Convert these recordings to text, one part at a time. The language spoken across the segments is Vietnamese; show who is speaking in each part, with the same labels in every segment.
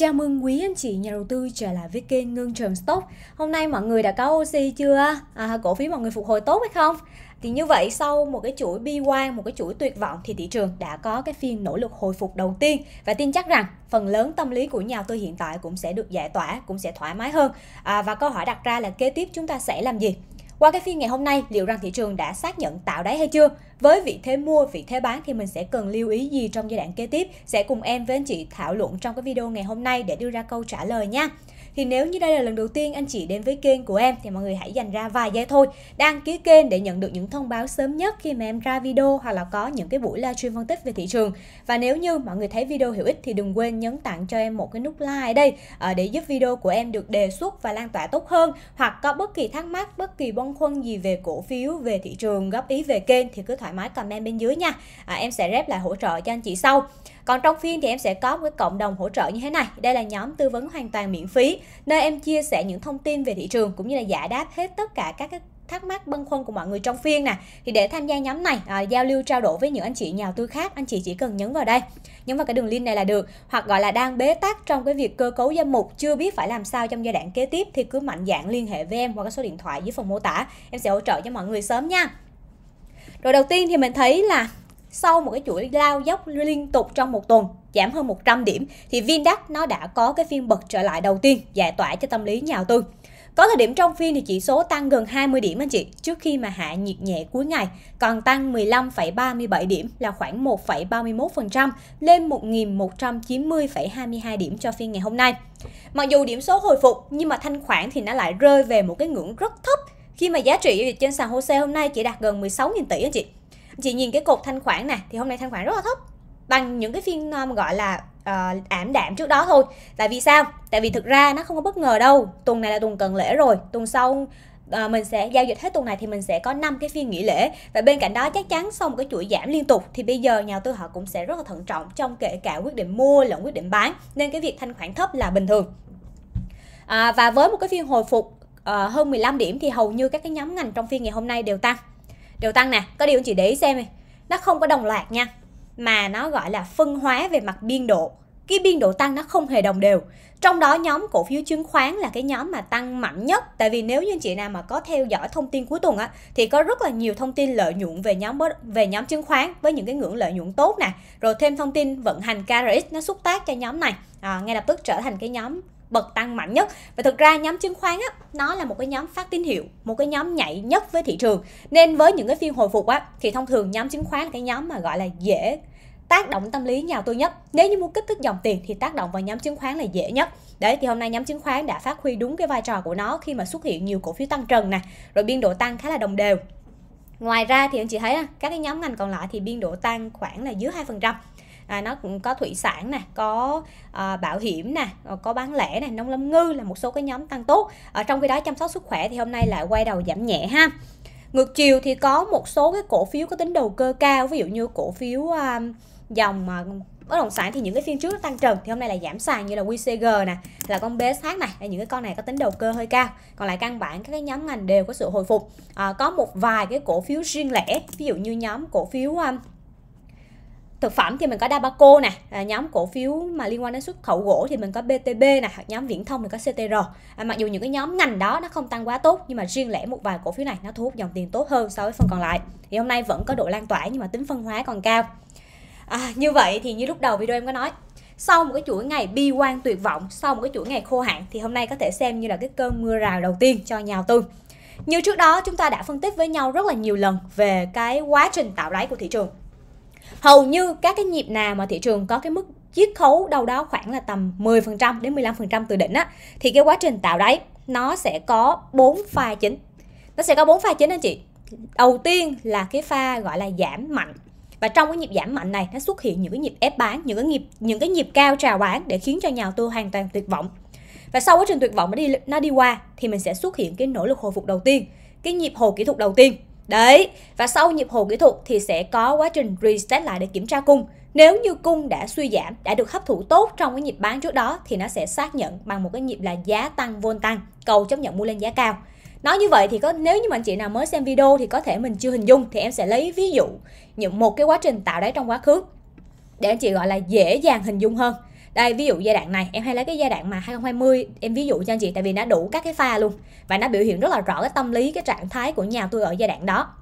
Speaker 1: Chào mừng quý anh chị nhà đầu tư trở lại với kênh Ngân Trường Stock. Hôm nay mọi người đã có oxy chưa? À, cổ phiếu mọi người phục hồi tốt hay không? Thì như vậy sau một cái chuỗi bi quan, một cái chuỗi tuyệt vọng thì thị trường đã có cái phiên nỗ lực hồi phục đầu tiên và tin chắc rằng phần lớn tâm lý của nhà đầu tư hiện tại cũng sẽ được giải tỏa, cũng sẽ thoải mái hơn. À, và câu hỏi đặt ra là kế tiếp chúng ta sẽ làm gì? Qua cái phiên ngày hôm nay, liệu rằng thị trường đã xác nhận tạo đáy hay chưa? Với vị thế mua, vị thế bán thì mình sẽ cần lưu ý gì trong giai đoạn kế tiếp? Sẽ cùng em với anh chị thảo luận trong cái video ngày hôm nay để đưa ra câu trả lời nha thì nếu như đây là lần đầu tiên anh chị đến với kênh của em thì mọi người hãy dành ra vài giây thôi đăng ký kênh để nhận được những thông báo sớm nhất khi mà em ra video hoặc là có những cái buổi livestream phân tích về thị trường và nếu như mọi người thấy video hữu ích thì đừng quên nhấn tặng cho em một cái nút like ở đây ờ, để giúp video của em được đề xuất và lan tỏa tốt hơn hoặc có bất kỳ thắc mắc bất kỳ băn khoăn gì về cổ phiếu về thị trường góp ý về kênh thì cứ thoải mái comment bên dưới nha à, em sẽ rep lại hỗ trợ cho anh chị sau còn trong phiên thì em sẽ có một cái cộng đồng hỗ trợ như thế này. Đây là nhóm tư vấn hoàn toàn miễn phí, nơi em chia sẻ những thông tin về thị trường cũng như là giải đáp hết tất cả các cái thắc mắc băn khoăn của mọi người trong phiên nè thì để tham gia nhóm này à, giao lưu trao đổi với những anh chị nhà đầu tư khác anh chị chỉ cần nhấn vào đây nhấn vào cái đường link này là được hoặc gọi là đang bế tắc trong cái việc cơ cấu danh mục chưa biết phải làm sao trong giai đoạn kế tiếp thì cứ mạnh dạn liên hệ với em qua cái số điện thoại dưới phần mô tả em sẽ hỗ trợ cho mọi người sớm nha rồi đầu tiên thì mình thấy là sau một cái chuỗi lao dốc liên tục trong một tuần giảm hơn 100 điểm thì VinDAX nó đã có cái phiên bật trở lại đầu tiên giải tỏa cho tâm lý nhà đầu tư. Có thời điểm trong phiên thì chỉ số tăng gần 20 điểm anh chị trước khi mà hạ nhiệt nhẹ cuối ngày, còn tăng 15,37 điểm là khoảng 1,31% lên 1.190,22 điểm cho phiên ngày hôm nay. Mặc dù điểm số hồi phục nhưng mà thanh khoản thì nó lại rơi về một cái ngưỡng rất thấp khi mà giá trị giao dịch trên sàn HOSE hôm nay chỉ đạt gần 16.000 tỷ anh chị chị nhìn cái cột thanh khoản nè thì hôm nay thanh khoản rất là thấp bằng những cái phiên um, gọi là uh, ảm đạm trước đó thôi tại vì sao tại vì thực ra nó không có bất ngờ đâu tuần này là tuần cần lễ rồi tuần sau À, mình sẽ giao dịch hết tuần này thì mình sẽ có 5 cái phiên nghỉ lễ và bên cạnh đó chắc chắn sau một cái chuỗi giảm liên tục thì bây giờ nhà đầu tư họ cũng sẽ rất là thận trọng trong kể cả quyết định mua lẫn quyết định bán nên cái việc thanh khoản thấp là bình thường à, và với một cái phiên hồi phục uh, hơn 15 điểm thì hầu như các cái nhóm ngành trong phiên ngày hôm nay đều tăng đều tăng nè có điều anh chị để ý xem này nó không có đồng loạt nha mà nó gọi là phân hóa về mặt biên độ cái biên độ tăng nó không hề đồng đều trong đó nhóm cổ phiếu chứng khoán là cái nhóm mà tăng mạnh nhất tại vì nếu như anh chị nào mà có theo dõi thông tin cuối tuần á thì có rất là nhiều thông tin lợi nhuận về nhóm về nhóm chứng khoán với những cái ngưỡng lợi nhuận tốt nè rồi thêm thông tin vận hành KRX nó xúc tác cho nhóm này à, ngay lập tức trở thành cái nhóm bật tăng mạnh nhất và thực ra nhóm chứng khoán á, nó là một cái nhóm phát tín hiệu một cái nhóm nhạy nhất với thị trường nên với những cái phiên hồi phục á, thì thông thường nhóm chứng khoán là cái nhóm mà gọi là dễ tác động tâm lý nhà tôi nhất nếu như muốn kích thích dòng tiền thì tác động vào nhóm chứng khoán là dễ nhất đấy thì hôm nay nhóm chứng khoán đã phát huy đúng cái vai trò của nó khi mà xuất hiện nhiều cổ phiếu tăng trần nè rồi biên độ tăng khá là đồng đều ngoài ra thì anh chị thấy các cái nhóm ngành còn lại thì biên độ tăng khoảng là dưới 2% à, nó cũng có thủy sản nè có à, bảo hiểm nè có bán lẻ nè nông lâm ngư là một số cái nhóm tăng tốt ở trong khi đó chăm sóc sức khỏe thì hôm nay lại quay đầu giảm nhẹ ha ngược chiều thì có một số cái cổ phiếu có tính đầu cơ cao ví dụ như cổ phiếu à, dòng à, bất động sản thì những cái phiên trước nó tăng trần thì hôm nay là giảm sàn như là wcg nè là con BSH này là những cái con này có tính đầu cơ hơi cao còn lại căn bản các cái nhóm ngành đều có sự hồi phục à, có một vài cái cổ phiếu riêng lẻ ví dụ như nhóm cổ phiếu um, thực phẩm thì mình có Dabaco nè à, nhóm cổ phiếu mà liên quan đến xuất khẩu gỗ thì mình có BTB nè hoặc nhóm viễn thông thì có CTR à, mặc dù những cái nhóm ngành đó nó không tăng quá tốt nhưng mà riêng lẻ một vài cổ phiếu này nó thu hút dòng tiền tốt hơn so với phần còn lại thì hôm nay vẫn có độ lan tỏa nhưng mà tính phân hóa còn cao à, như vậy thì như lúc đầu video em có nói sau một cái chuỗi ngày bi quan tuyệt vọng sau một cái chuỗi ngày khô hạn thì hôm nay có thể xem như là cái cơn mưa rào đầu tiên cho nhà đầu tư như trước đó chúng ta đã phân tích với nhau rất là nhiều lần về cái quá trình tạo đáy của thị trường hầu như các cái nhịp nào mà thị trường có cái mức chiết khấu đâu đó khoảng là tầm 10% đến 15% từ đỉnh á thì cái quá trình tạo đáy nó sẽ có bốn pha chính nó sẽ có bốn pha chính anh chị đầu tiên là cái pha gọi là giảm mạnh và trong cái nhịp giảm mạnh này nó xuất hiện những cái nhịp ép bán những cái nhịp những cái nhịp cao trào bán để khiến cho nhà tư hoàn toàn tuyệt vọng và sau quá trình tuyệt vọng nó đi nó đi qua thì mình sẽ xuất hiện cái nỗ lực hồi phục đầu tiên cái nhịp hồi kỹ thuật đầu tiên Đấy, và sau nhịp hồ kỹ thuật thì sẽ có quá trình reset lại để kiểm tra cung. Nếu như cung đã suy giảm, đã được hấp thụ tốt trong cái nhịp bán trước đó thì nó sẽ xác nhận bằng một cái nhịp là giá tăng vôn tăng, cầu chấp nhận mua lên giá cao. Nói như vậy thì có nếu như mà anh chị nào mới xem video thì có thể mình chưa hình dung thì em sẽ lấy ví dụ những một cái quá trình tạo đáy trong quá khứ để anh chị gọi là dễ dàng hình dung hơn đây ví dụ giai đoạn này em hay lấy cái giai đoạn mà 2020 em ví dụ cho anh chị tại vì nó đủ các cái pha luôn và nó biểu hiện rất là rõ cái tâm lý cái trạng thái của nhà tôi ở giai đoạn đó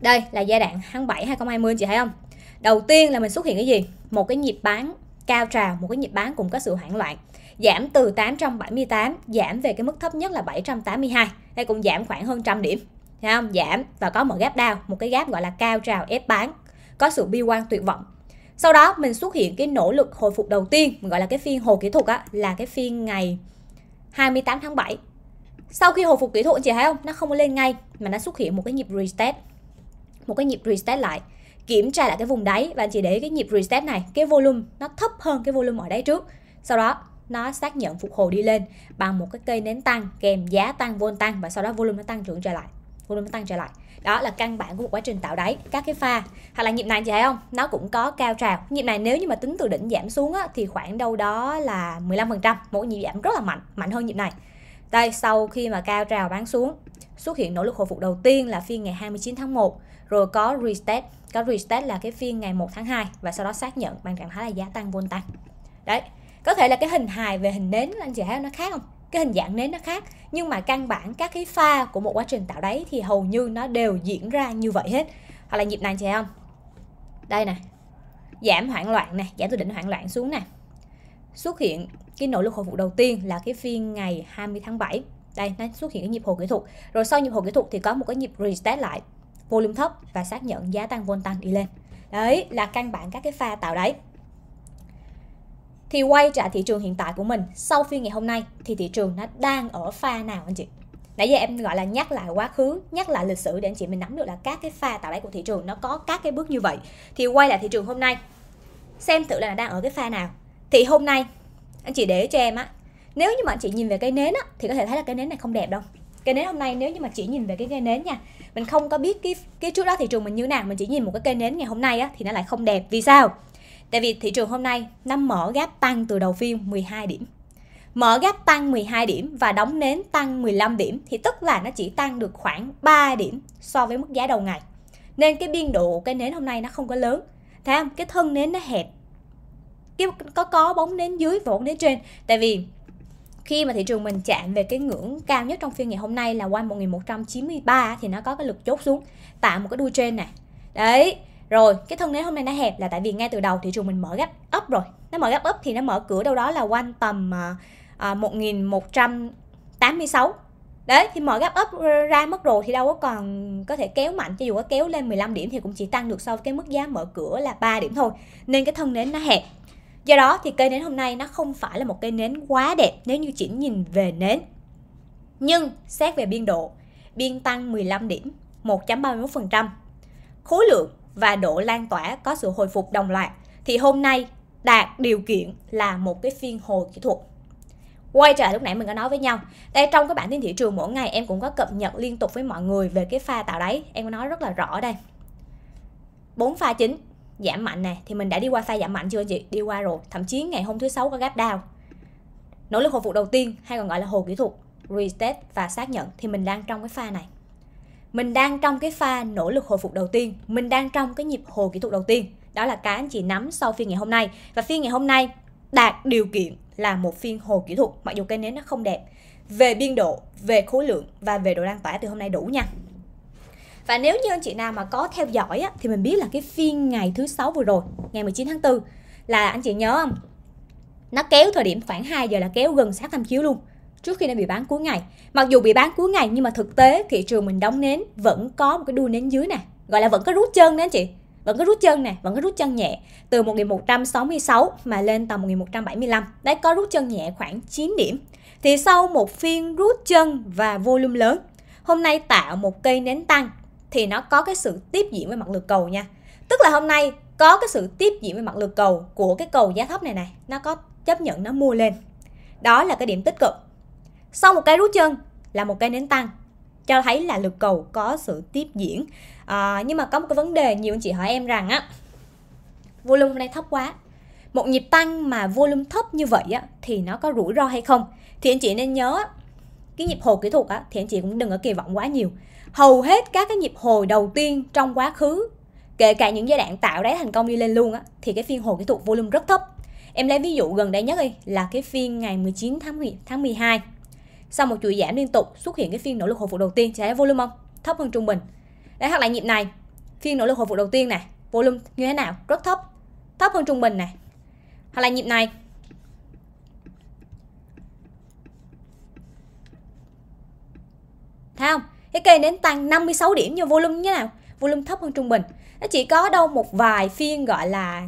Speaker 1: đây là giai đoạn tháng 7 2020 chị thấy không đầu tiên là mình xuất hiện cái gì một cái nhịp bán cao trào một cái nhịp bán cũng có sự hoảng loạn giảm từ 878 giảm về cái mức thấp nhất là 782 đây cũng giảm khoảng hơn trăm điểm thấy không giảm và có một gap down một cái gap gọi là cao trào ép bán có sự bi quan tuyệt vọng sau đó mình xuất hiện cái nỗ lực hồi phục đầu tiên mình gọi là cái phiên hồ kỹ thuật á là cái phiên ngày 28 tháng 7 sau khi hồi phục kỹ thuật anh chị thấy không nó không có lên ngay mà nó xuất hiện một cái nhịp reset một cái nhịp reset lại kiểm tra lại cái vùng đáy và anh chị để cái nhịp reset này cái volume nó thấp hơn cái volume ở đáy trước sau đó nó xác nhận phục hồi đi lên bằng một cái cây nến tăng kèm giá tăng vôn tăng và sau đó volume nó tăng trưởng trở lại volume nó tăng trở lại đó là căn bản của một quá trình tạo đáy các cái pha hoặc là nhịp này chị thấy không nó cũng có cao trào nhịp này nếu như mà tính từ đỉnh giảm xuống á, thì khoảng đâu đó là 15% mỗi nhịp giảm rất là mạnh mạnh hơn nhịp này đây sau khi mà cao trào bán xuống xuất hiện nỗ lực hồi phục đầu tiên là phiên ngày 29 tháng 1 rồi có retest có retest là cái phiên ngày 1 tháng 2 và sau đó xác nhận bằng trạng thái là giá tăng vôn tăng đấy có thể là cái hình hài về hình nến anh chị thấy nó khác không cái hình dạng nến nó khác nhưng mà căn bản các cái pha của một quá trình tạo đáy thì hầu như nó đều diễn ra như vậy hết hoặc là nhịp này chị thấy không đây nè giảm hoảng loạn nè giảm từ đỉnh hoảng loạn xuống nè xuất hiện cái nỗ lực hồi phục đầu tiên là cái phiên ngày 20 tháng 7 đây nó xuất hiện cái nhịp hồi kỹ thuật rồi sau nhịp hồi kỹ thuật thì có một cái nhịp retest lại volume thấp và xác nhận giá tăng vol tăng đi lên đấy là căn bản các cái pha tạo đáy thì quay trả thị trường hiện tại của mình sau phiên ngày hôm nay thì thị trường nó đang ở pha nào anh chị nãy giờ em gọi là nhắc lại quá khứ nhắc lại lịch sử để anh chị mình nắm được là các cái pha tạo đáy của thị trường nó có các cái bước như vậy thì quay lại thị trường hôm nay xem thử là đang ở cái pha nào thì hôm nay anh chị để cho em á nếu như mà anh chị nhìn về cái nến á thì có thể thấy là cái nến này không đẹp đâu cái nến hôm nay nếu như mà chỉ nhìn về cái cây nến nha mình không có biết cái cái trước đó thị trường mình như nào mình chỉ nhìn một cái cây nến ngày hôm nay á thì nó lại không đẹp vì sao Tại vì thị trường hôm nay năm mở gáp tăng từ đầu phiên 12 điểm. Mở gap tăng 12 điểm và đóng nến tăng 15 điểm thì tức là nó chỉ tăng được khoảng 3 điểm so với mức giá đầu ngày. Nên cái biên độ cái nến hôm nay nó không có lớn. Thấy không? Cái thân nến nó hẹp. Cái có có bóng nến dưới và bóng nến trên. Tại vì khi mà thị trường mình chạm về cái ngưỡng cao nhất trong phiên ngày hôm nay là quanh 1193 thì nó có cái lực chốt xuống tạo một cái đuôi trên này. Đấy, rồi cái thân nến hôm nay nó hẹp là tại vì ngay từ đầu thị trường mình mở gap up rồi nó mở gap up thì nó mở cửa đâu đó là quanh tầm à, 1186 à, đấy thì mở gap up ra mất rồi thì đâu có còn có thể kéo mạnh cho dù có kéo lên 15 điểm thì cũng chỉ tăng được so với cái mức giá mở cửa là 3 điểm thôi nên cái thân nến nó hẹp do đó thì cây nến hôm nay nó không phải là một cây nến quá đẹp nếu như chỉ nhìn về nến nhưng xét về biên độ biên tăng 15 điểm 1.31% khối lượng và độ lan tỏa có sự hồi phục đồng loạt thì hôm nay đạt điều kiện là một cái phiên hồi kỹ thuật quay trở lại lúc nãy mình có nói với nhau đây trong cái bản tin thị trường mỗi ngày em cũng có cập nhật liên tục với mọi người về cái pha tạo đáy em có nói rất là rõ đây bốn pha chính giảm mạnh này thì mình đã đi qua pha giảm mạnh chưa anh chị đi qua rồi thậm chí ngày hôm thứ sáu có gáp đau nỗ lực hồi phục đầu tiên hay còn gọi là hồ kỹ thuật reset và xác nhận thì mình đang trong cái pha này mình đang trong cái pha nỗ lực hồi phục đầu tiên mình đang trong cái nhịp hồi kỹ thuật đầu tiên đó là cái anh chị nắm sau phiên ngày hôm nay và phiên ngày hôm nay đạt điều kiện là một phiên hồi kỹ thuật mặc dù cây nến nó không đẹp về biên độ về khối lượng và về độ lan tỏa từ hôm nay đủ nha và nếu như anh chị nào mà có theo dõi á, thì mình biết là cái phiên ngày thứ sáu vừa rồi ngày 19 tháng 4 là anh chị nhớ không nó kéo thời điểm khoảng 2 giờ là kéo gần sát tham chiếu luôn trước khi nó bị bán cuối ngày mặc dù bị bán cuối ngày nhưng mà thực tế thị trường mình đóng nến vẫn có một cái đuôi nến dưới nè gọi là vẫn có rút chân đấy chị vẫn có rút chân nè, vẫn có rút chân nhẹ từ 1166 mà lên tầm 1175. Đấy có rút chân nhẹ khoảng 9 điểm. Thì sau một phiên rút chân và volume lớn, hôm nay tạo một cây nến tăng thì nó có cái sự tiếp diễn với mặt lực cầu nha. Tức là hôm nay có cái sự tiếp diễn với mặt lực cầu của cái cầu giá thấp này này, nó có chấp nhận nó mua lên. Đó là cái điểm tích cực. Sau một cái rút chân là một cái nến tăng cho thấy là lực cầu có sự tiếp diễn à, nhưng mà có một cái vấn đề nhiều anh chị hỏi em rằng á volume hôm nay thấp quá một nhịp tăng mà volume thấp như vậy á thì nó có rủi ro hay không thì anh chị nên nhớ cái nhịp hồi kỹ thuật á thì anh chị cũng đừng có kỳ vọng quá nhiều hầu hết các cái nhịp hồi đầu tiên trong quá khứ kể cả những giai đoạn tạo đáy thành công đi lên luôn á thì cái phiên hồi kỹ thuật volume rất thấp em lấy ví dụ gần đây nhất đi là cái phiên ngày 19 tháng 10, tháng 12 sau một chuỗi giảm liên tục xuất hiện cái phiên nỗ lực hồi phục đầu tiên trái volume không thấp hơn trung bình đấy hoặc là nhịp này phiên nỗ lực hồi phục đầu tiên này volume như thế nào rất thấp thấp hơn trung bình này hoặc là nhịp này thấy không cái cây đến tăng 56 điểm như volume như thế nào volume thấp hơn trung bình nó chỉ có đâu một vài phiên gọi là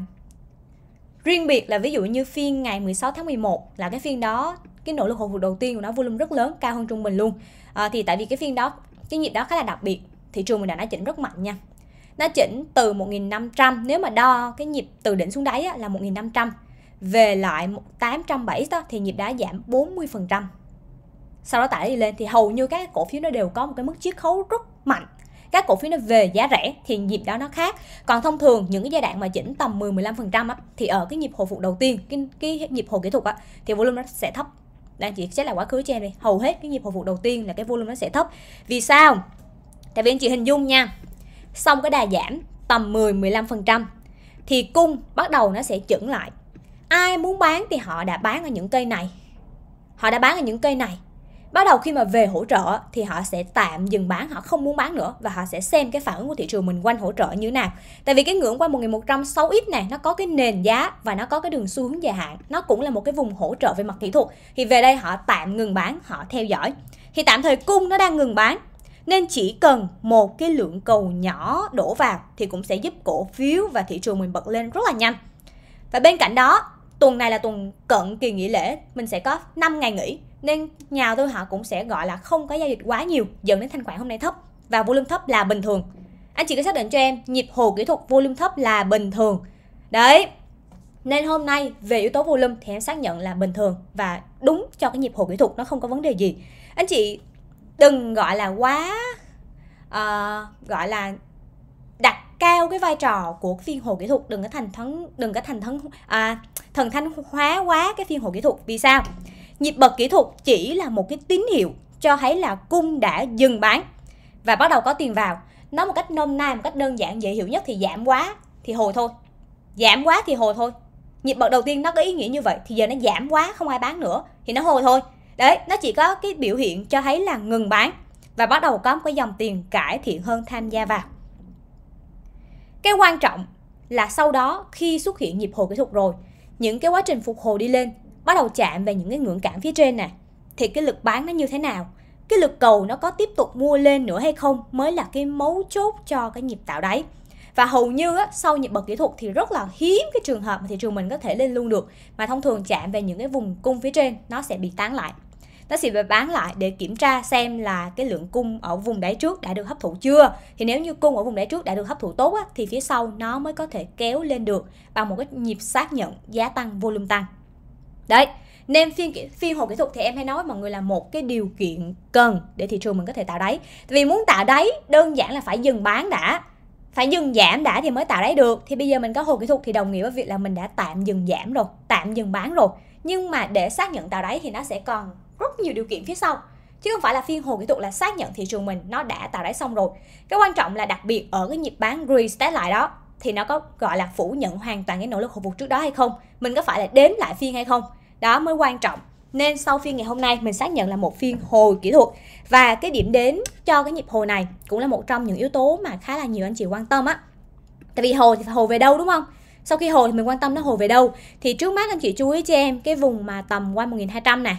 Speaker 1: riêng biệt là ví dụ như phiên ngày 16 tháng 11 là cái phiên đó cái nỗ lực hồi phục đầu tiên của nó volume rất lớn cao hơn trung bình luôn à, thì tại vì cái phiên đó cái nhịp đó khá là đặc biệt thị trường mình đã, đã chỉnh rất mạnh nha nó chỉnh từ 1.500 nếu mà đo cái nhịp từ đỉnh xuống đáy á, là 1.500 về lại 870 đó thì nhịp đá giảm 40% sau đó tải đi lên thì hầu như các cổ phiếu nó đều có một cái mức chiết khấu rất mạnh các cổ phiếu nó về giá rẻ thì nhịp đó nó khác còn thông thường những cái giai đoạn mà chỉnh tầm 10 15 phần trăm thì ở cái nhịp hồi phục đầu tiên cái, cái nhịp hồi kỹ thuật á, thì volume nó sẽ thấp đang chị xét là quá khứ cho em đi hầu hết cái nhịp hồi phục đầu tiên là cái volume nó sẽ thấp vì sao tại vì anh chị hình dung nha xong cái đà giảm tầm 10 15 phần trăm thì cung bắt đầu nó sẽ chững lại ai muốn bán thì họ đã bán ở những cây này họ đã bán ở những cây này bắt đầu khi mà về hỗ trợ thì họ sẽ tạm dừng bán họ không muốn bán nữa và họ sẽ xem cái phản ứng của thị trường mình quanh hỗ trợ như thế nào tại vì cái ngưỡng quanh 1 106 này nó có cái nền giá và nó có cái đường xu hướng dài hạn nó cũng là một cái vùng hỗ trợ về mặt kỹ thuật thì về đây họ tạm ngừng bán họ theo dõi thì tạm thời cung nó đang ngừng bán nên chỉ cần một cái lượng cầu nhỏ đổ vào thì cũng sẽ giúp cổ phiếu và thị trường mình bật lên rất là nhanh và bên cạnh đó tuần này là tuần cận kỳ nghỉ lễ mình sẽ có 5 ngày nghỉ nên nhà tôi họ cũng sẽ gọi là không có giao dịch quá nhiều dẫn đến thanh khoản hôm nay thấp và volume thấp là bình thường anh chị có xác định cho em nhịp hồ kỹ thuật volume thấp là bình thường đấy nên hôm nay về yếu tố volume thì em xác nhận là bình thường và đúng cho cái nhịp hồ kỹ thuật nó không có vấn đề gì anh chị đừng gọi là quá uh, gọi là đặt cao cái vai trò của phiên hồ kỹ thuật đừng có thành thấn đừng có thành thấn à, thần thanh hóa quá cái phiên hồ kỹ thuật vì sao Nhịp bật kỹ thuật chỉ là một cái tín hiệu cho thấy là cung đã dừng bán và bắt đầu có tiền vào. Nói một cách nôm na, một cách đơn giản dễ hiểu nhất thì giảm quá thì hồi thôi. Giảm quá thì hồi thôi. Nhịp bật đầu tiên nó có ý nghĩa như vậy thì giờ nó giảm quá không ai bán nữa thì nó hồi thôi. Đấy, nó chỉ có cái biểu hiện cho thấy là ngừng bán và bắt đầu có một cái dòng tiền cải thiện hơn tham gia vào. Cái quan trọng là sau đó khi xuất hiện nhịp hồi kỹ thuật rồi, những cái quá trình phục hồi đi lên bắt đầu chạm về những cái ngưỡng cản phía trên này thì cái lực bán nó như thế nào cái lực cầu nó có tiếp tục mua lên nữa hay không mới là cái mấu chốt cho cái nhịp tạo đáy và hầu như á, sau nhịp bật kỹ thuật thì rất là hiếm cái trường hợp mà thị trường mình có thể lên luôn được mà thông thường chạm về những cái vùng cung phía trên nó sẽ bị tán lại nó sẽ bị bán lại để kiểm tra xem là cái lượng cung ở vùng đáy trước đã được hấp thụ chưa thì nếu như cung ở vùng đáy trước đã được hấp thụ tốt á, thì phía sau nó mới có thể kéo lên được bằng một cái nhịp xác nhận giá tăng volume tăng đấy nên phiên phiên hộ kỹ thuật thì em hay nói mọi người là một cái điều kiện cần để thị trường mình có thể tạo đáy vì muốn tạo đáy đơn giản là phải dừng bán đã phải dừng giảm đã thì mới tạo đáy được thì bây giờ mình có hồ kỹ thuật thì đồng nghĩa với việc là mình đã tạm dừng giảm rồi tạm dừng bán rồi nhưng mà để xác nhận tạo đáy thì nó sẽ còn rất nhiều điều kiện phía sau chứ không phải là phiên hồ kỹ thuật là xác nhận thị trường mình nó đã tạo đáy xong rồi cái quan trọng là đặc biệt ở cái nhịp bán retest lại đó thì nó có gọi là phủ nhận hoàn toàn cái nỗ lực hồi phục trước đó hay không mình có phải là đếm lại phiên hay không đó mới quan trọng nên sau phiên ngày hôm nay mình xác nhận là một phiên hồi kỹ thuật và cái điểm đến cho cái nhịp hồi này cũng là một trong những yếu tố mà khá là nhiều anh chị quan tâm á tại vì hồi thì hồi về đâu đúng không sau khi hồi thì mình quan tâm nó hồi về đâu thì trước mắt anh chị chú ý cho em cái vùng mà tầm qua 1200 nè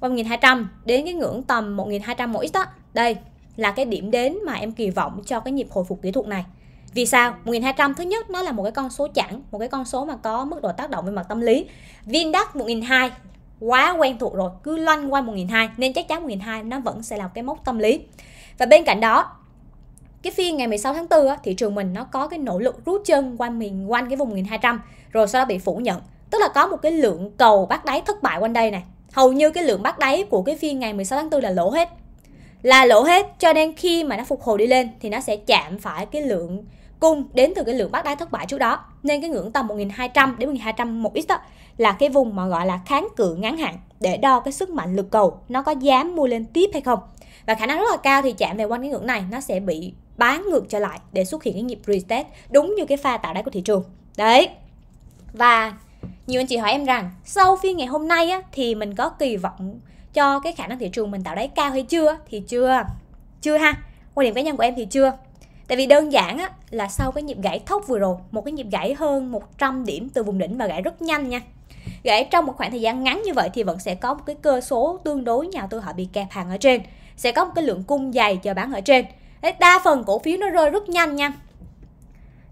Speaker 1: qua 1200 đến cái ngưỡng tầm 1200 mỗi ít đó đây là cái điểm đến mà em kỳ vọng cho cái nhịp hồi phục kỹ thuật này vì sao? 1200 thứ nhất nó là một cái con số chẵn, một cái con số mà có mức độ tác động về mặt tâm lý. Viên đắt 1200 quá quen thuộc rồi, cứ loanh quanh 1200 nên chắc chắn 1200 nó vẫn sẽ là một cái mốc tâm lý. Và bên cạnh đó, cái phiên ngày 16 tháng 4 á, thị trường mình nó có cái nỗ lực rút chân quanh mình quanh cái vùng 1200 rồi sau đó bị phủ nhận. Tức là có một cái lượng cầu bắt đáy thất bại quanh đây này. Hầu như cái lượng bắt đáy của cái phiên ngày 16 tháng 4 là lỗ hết. Là lỗ hết cho nên khi mà nó phục hồi đi lên thì nó sẽ chạm phải cái lượng cung đến từ cái lượng bắt đáy thất bại trước đó nên cái ngưỡng tầm 1200 đến 1200 một ít đó là cái vùng mà gọi là kháng cự ngắn hạn để đo cái sức mạnh lực cầu nó có dám mua lên tiếp hay không và khả năng rất là cao thì chạm về quanh cái ngưỡng này nó sẽ bị bán ngược trở lại để xuất hiện cái nhịp reset đúng như cái pha tạo đáy của thị trường đấy và nhiều anh chị hỏi em rằng sau phiên ngày hôm nay á, thì mình có kỳ vọng cho cái khả năng thị trường mình tạo đáy cao hay chưa thì chưa chưa ha quan điểm cá nhân của em thì chưa Tại vì đơn giản á, là sau cái nhịp gãy thốc vừa rồi, một cái nhịp gãy hơn 100 điểm từ vùng đỉnh và gãy rất nhanh nha. Gãy trong một khoảng thời gian ngắn như vậy thì vẫn sẽ có một cái cơ số tương đối nhà tôi họ bị kẹp hàng ở trên. Sẽ có một cái lượng cung dày chờ bán ở trên. Đấy, đa phần cổ phiếu nó rơi rất nhanh nha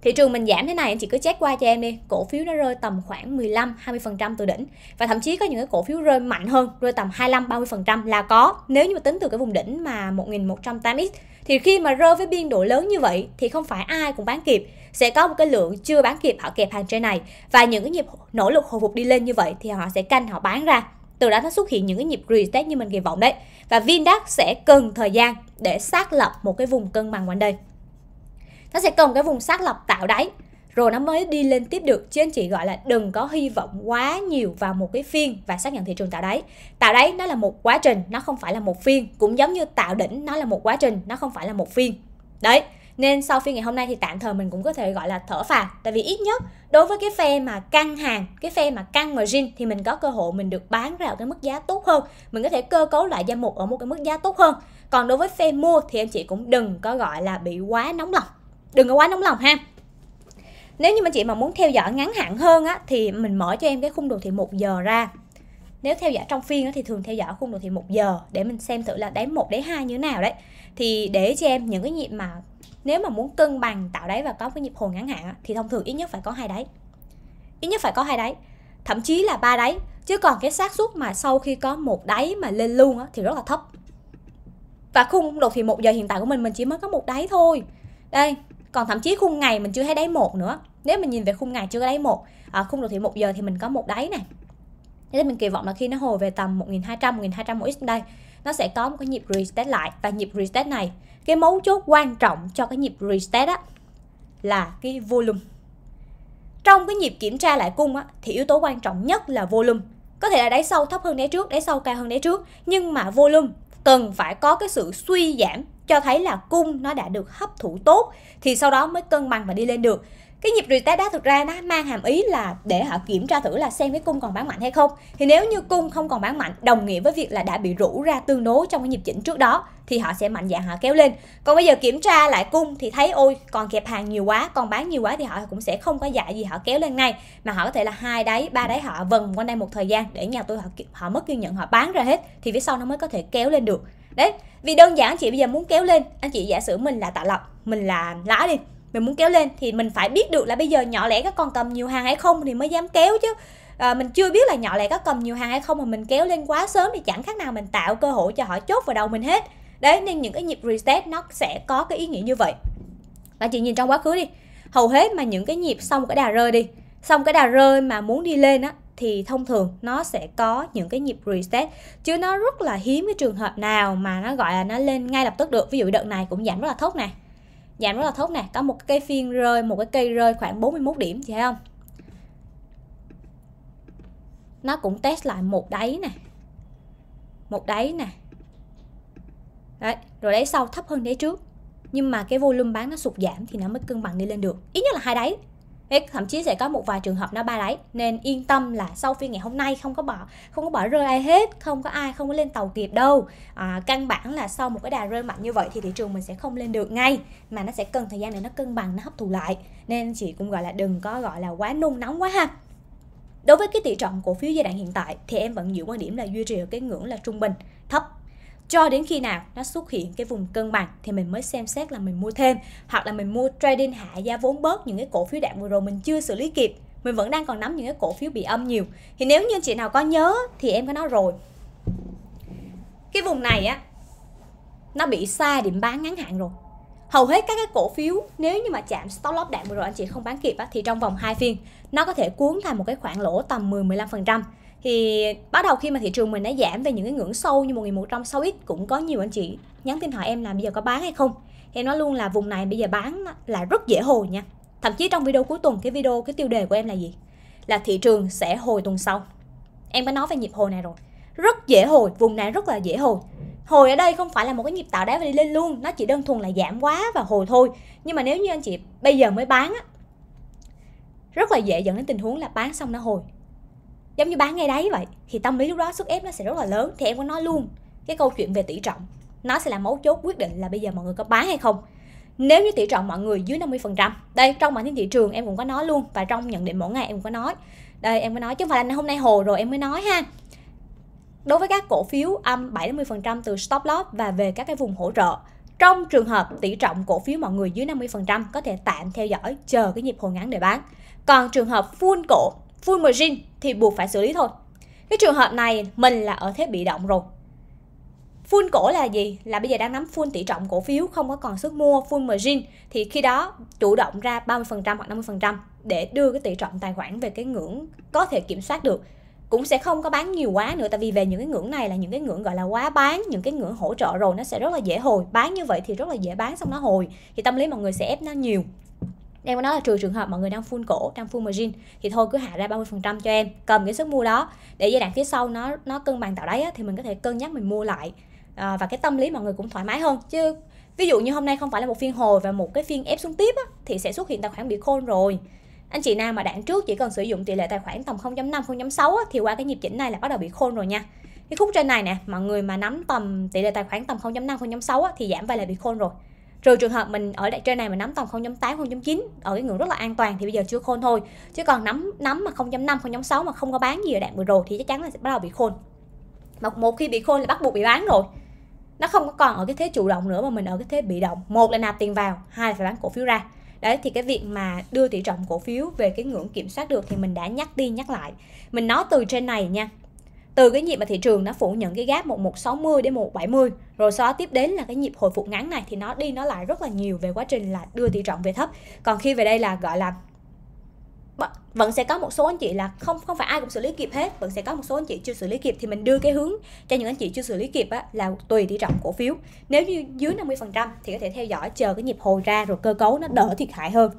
Speaker 1: thị trường mình giảm thế này anh chị cứ check qua cho em đi cổ phiếu nó rơi tầm khoảng 15 20% từ đỉnh và thậm chí có những cái cổ phiếu rơi mạnh hơn rơi tầm 25 30% là có nếu như mà tính từ cái vùng đỉnh mà 1108x thì khi mà rơi với biên độ lớn như vậy thì không phải ai cũng bán kịp sẽ có một cái lượng chưa bán kịp họ kẹp hàng trên này và những cái nhịp nỗ lực hồi phục đi lên như vậy thì họ sẽ canh họ bán ra từ đó nó xuất hiện những cái nhịp retest như mình kỳ vọng đấy và VinDAX sẽ cần thời gian để xác lập một cái vùng cân bằng quanh đây nó sẽ cần cái vùng xác lập tạo đáy rồi nó mới đi lên tiếp được chứ anh chị gọi là đừng có hy vọng quá nhiều vào một cái phiên và xác nhận thị trường tạo đáy tạo đáy nó là một quá trình nó không phải là một phiên cũng giống như tạo đỉnh nó là một quá trình nó không phải là một phiên đấy nên sau phiên ngày hôm nay thì tạm thời mình cũng có thể gọi là thở phào tại vì ít nhất đối với cái phe mà căng hàng cái phe mà căng margin thì mình có cơ hội mình được bán ra ở cái mức giá tốt hơn mình có thể cơ cấu lại danh mục ở một cái mức giá tốt hơn còn đối với phe mua thì em chị cũng đừng có gọi là bị quá nóng lòng đừng có quá nóng lòng ha nếu như anh chị mà muốn theo dõi ngắn hạn hơn á, thì mình mở cho em cái khung đồ thị một giờ ra nếu theo dõi trong phiên á, thì thường theo dõi khung đồ thị một giờ để mình xem thử là đáy 1, đáy 2 như thế nào đấy thì để cho em những cái nhịp mà nếu mà muốn cân bằng tạo đáy và có cái nhịp hồi ngắn hạn á, thì thông thường ít nhất phải có hai đáy ít nhất phải có hai đáy thậm chí là ba đáy chứ còn cái xác suất mà sau khi có một đáy mà lên luôn á, thì rất là thấp và khung đồ thị một giờ hiện tại của mình mình chỉ mới có một đáy thôi đây còn thậm chí khung ngày mình chưa thấy đáy một nữa nếu mình nhìn về khung ngày chưa có đáy một à, khung đồ thị một giờ thì mình có một đáy này nên mình kỳ vọng là khi nó hồi về tầm 1200 1200 mỗi x đây nó sẽ có một cái nhịp retest lại và nhịp retest này cái mấu chốt quan trọng cho cái nhịp retest á là cái volume trong cái nhịp kiểm tra lại cung á, thì yếu tố quan trọng nhất là volume có thể là đáy sâu thấp hơn đáy trước đáy sâu cao hơn đáy trước nhưng mà volume cần phải có cái sự suy giảm cho thấy là cung nó đã được hấp thụ tốt thì sau đó mới cân bằng và đi lên được cái nhịp retest đó thực ra nó mang hàm ý là để họ kiểm tra thử là xem cái cung còn bán mạnh hay không thì nếu như cung không còn bán mạnh đồng nghĩa với việc là đã bị rũ ra tương đối trong cái nhịp chỉnh trước đó thì họ sẽ mạnh dạn họ kéo lên còn bây giờ kiểm tra lại cung thì thấy ôi còn kẹp hàng nhiều quá còn bán nhiều quá thì họ cũng sẽ không có dạ gì họ kéo lên ngay mà họ có thể là hai đáy ba đáy họ vần quanh đây một thời gian để nhà tôi họ họ mất kiên nhẫn họ bán ra hết thì phía sau nó mới có thể kéo lên được đấy vì đơn giản chị bây giờ muốn kéo lên anh chị giả sử mình là tạo lập mình là lã đi mình muốn kéo lên thì mình phải biết được là bây giờ nhỏ lẻ các con cầm nhiều hàng hay không thì mới dám kéo chứ à, mình chưa biết là nhỏ lẻ có cầm nhiều hàng hay không mà mình kéo lên quá sớm thì chẳng khác nào mình tạo cơ hội cho họ chốt vào đầu mình hết đấy nên những cái nhịp reset nó sẽ có cái ý nghĩa như vậy và chị nhìn trong quá khứ đi hầu hết mà những cái nhịp xong cái đà rơi đi xong cái đà rơi mà muốn đi lên á thì thông thường nó sẽ có những cái nhịp reset chứ nó rất là hiếm cái trường hợp nào mà nó gọi là nó lên ngay lập tức được ví dụ đợt này cũng giảm rất là thốt nè giảm rất là thốt nè có một cây phiên rơi một cái cây rơi khoảng 41 điểm chị thấy không nó cũng test lại một đáy nè một đáy nè đấy rồi đáy sau thấp hơn đáy trước nhưng mà cái volume bán nó sụt giảm thì nó mới cân bằng đi lên được ít nhất là hai đáy thậm chí sẽ có một vài trường hợp nó ba lấy nên yên tâm là sau phiên ngày hôm nay không có bỏ không có bỏ rơi ai hết không có ai không có lên tàu kịp đâu à, căn bản là sau một cái đà rơi mạnh như vậy thì thị trường mình sẽ không lên được ngay mà nó sẽ cần thời gian để nó cân bằng nó hấp thụ lại nên chị cũng gọi là đừng có gọi là quá nung nóng quá ha đối với cái tỷ trọng cổ phiếu giai đoạn hiện tại thì em vẫn giữ quan điểm là duy trì ở cái ngưỡng là trung bình thấp cho đến khi nào nó xuất hiện cái vùng cân bằng thì mình mới xem xét là mình mua thêm hoặc là mình mua trading hạ giá vốn bớt những cái cổ phiếu đạm vừa rồi mình chưa xử lý kịp mình vẫn đang còn nắm những cái cổ phiếu bị âm nhiều thì nếu như chị nào có nhớ thì em có nói rồi cái vùng này á nó bị xa điểm bán ngắn hạn rồi hầu hết các cái cổ phiếu nếu như mà chạm stop loss đạn vừa rồi anh chị không bán kịp á, thì trong vòng hai phiên nó có thể cuốn thành một cái khoản lỗ tầm 10 15% thì bắt đầu khi mà thị trường mình đã giảm về những cái ngưỡng sâu như 1.100 x cũng có nhiều anh chị nhắn tin hỏi em là bây giờ có bán hay không em nói luôn là vùng này bây giờ bán là rất dễ hồi nha thậm chí trong video cuối tuần cái video cái tiêu đề của em là gì là thị trường sẽ hồi tuần sau em có nói về nhịp hồi này rồi rất dễ hồi vùng này rất là dễ hồi hồi ở đây không phải là một cái nhịp tạo đáy và đi lên luôn nó chỉ đơn thuần là giảm quá và hồi thôi nhưng mà nếu như anh chị bây giờ mới bán á rất là dễ dẫn đến tình huống là bán xong nó hồi giống như bán ngay đấy vậy thì tâm lý lúc đó sức ép nó sẽ rất là lớn thì em có nói luôn cái câu chuyện về tỷ trọng nó sẽ là mấu chốt quyết định là bây giờ mọi người có bán hay không nếu như tỷ trọng mọi người dưới 50% đây trong bản tin thị trường em cũng có nói luôn và trong nhận định mỗi ngày em cũng có nói đây em có nói chứ không phải là hôm nay hồ rồi em mới nói ha đối với các cổ phiếu âm 70% từ stop loss và về các cái vùng hỗ trợ trong trường hợp tỷ trọng cổ phiếu mọi người dưới 50% có thể tạm theo dõi chờ cái nhịp hồi ngắn để bán còn trường hợp full cổ full margin thì buộc phải xử lý thôi cái trường hợp này mình là ở thế bị động rồi full cổ là gì là bây giờ đang nắm full tỷ trọng cổ phiếu không có còn sức mua full margin thì khi đó chủ động ra 30% hoặc 50% để đưa cái tỷ trọng tài khoản về cái ngưỡng có thể kiểm soát được cũng sẽ không có bán nhiều quá nữa tại vì về những cái ngưỡng này là những cái ngưỡng gọi là quá bán những cái ngưỡng hỗ trợ rồi nó sẽ rất là dễ hồi bán như vậy thì rất là dễ bán xong nó hồi thì tâm lý mọi người sẽ ép nó nhiều em có nói là trừ trường hợp mọi người đang full cổ đang full margin thì thôi cứ hạ ra 30% cho em cầm cái sức mua đó để giai đoạn phía sau nó nó cân bằng tạo đáy á, thì mình có thể cân nhắc mình mua lại à, và cái tâm lý mọi người cũng thoải mái hơn chứ ví dụ như hôm nay không phải là một phiên hồi và một cái phiên ép xuống tiếp á, thì sẽ xuất hiện tài khoản bị khôn rồi anh chị nào mà đạn trước chỉ cần sử dụng tỷ lệ tài khoản tầm 0.5 0.6 thì qua cái nhịp chỉnh này là bắt đầu bị khôn rồi nha cái khúc trên này nè mọi người mà nắm tầm tỷ lệ tài khoản tầm 0.5 0.6 thì giảm vài là bị khôn rồi rồi trường hợp mình ở lại trên này mà nắm tầm 0.8 0.9 ở cái ngưỡng rất là an toàn thì bây giờ chưa khôn thôi chứ còn nắm nắm mà 0.5 0.6 mà không có bán gì ở đạn vừa rồi thì chắc chắn là sẽ bắt đầu bị khôn mà một khi bị khôn là bắt buộc bị bán rồi nó không có còn ở cái thế chủ động nữa mà mình ở cái thế bị động một là nạp tiền vào hai là phải bán cổ phiếu ra đấy thì cái việc mà đưa tỷ trọng cổ phiếu về cái ngưỡng kiểm soát được thì mình đã nhắc đi nhắc lại mình nói từ trên này nha từ cái nhịp mà thị trường nó phủ nhận cái gap 1160 đến 1170 rồi sau đó tiếp đến là cái nhịp hồi phục ngắn này thì nó đi nó lại rất là nhiều về quá trình là đưa tỷ trọng về thấp còn khi về đây là gọi là vẫn sẽ có một số anh chị là không không phải ai cũng xử lý kịp hết vẫn sẽ có một số anh chị chưa xử lý kịp thì mình đưa cái hướng cho những anh chị chưa xử lý kịp á, là tùy tỷ trọng cổ phiếu nếu như dưới 50% thì có thể theo dõi chờ cái nhịp hồi ra rồi cơ cấu nó đỡ thiệt hại hơn